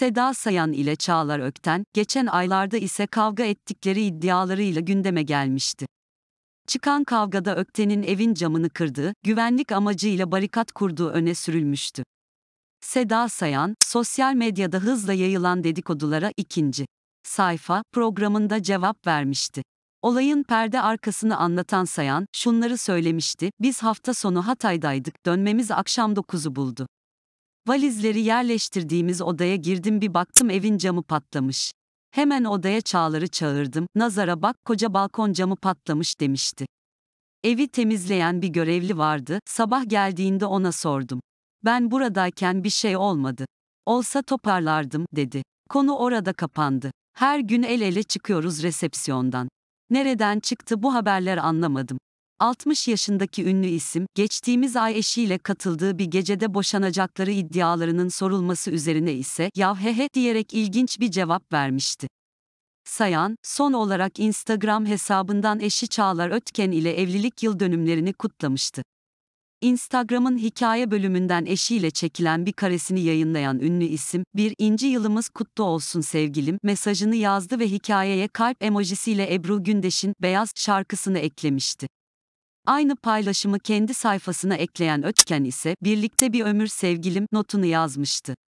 Seda Sayan ile Çağlar Ökten, geçen aylarda ise kavga ettikleri iddialarıyla gündeme gelmişti. Çıkan kavgada Ökten'in evin camını kırdığı, güvenlik amacıyla barikat kurduğu öne sürülmüştü. Seda Sayan, sosyal medyada hızla yayılan dedikodulara ikinci sayfa programında cevap vermişti. Olayın perde arkasını anlatan Sayan, şunları söylemişti, biz hafta sonu Hatay'daydık, dönmemiz akşam 9'u buldu. Valizleri yerleştirdiğimiz odaya girdim bir baktım evin camı patlamış. Hemen odaya Çağlar'ı çağırdım. Nazara bak koca balkon camı patlamış demişti. Evi temizleyen bir görevli vardı. Sabah geldiğinde ona sordum. Ben buradayken bir şey olmadı. Olsa toparlardım dedi. Konu orada kapandı. Her gün el ele çıkıyoruz resepsiyondan. Nereden çıktı bu haberler anlamadım. 60 yaşındaki ünlü isim, geçtiğimiz ay eşiyle katıldığı bir gecede boşanacakları iddialarının sorulması üzerine ise yav hehe diyerek ilginç bir cevap vermişti. Sayan, son olarak Instagram hesabından eşi Çağlar Ötken ile evlilik yıl dönümlerini kutlamıştı. Instagram'ın hikaye bölümünden eşiyle çekilen bir karesini yayınlayan ünlü isim, bir inci yılımız kutlu olsun sevgilim mesajını yazdı ve hikayeye kalp emojisiyle Ebru Gündeş'in Beyaz şarkısını eklemişti. Aynı paylaşımı kendi sayfasına ekleyen Ötken ise birlikte bir ömür sevgilim notunu yazmıştı.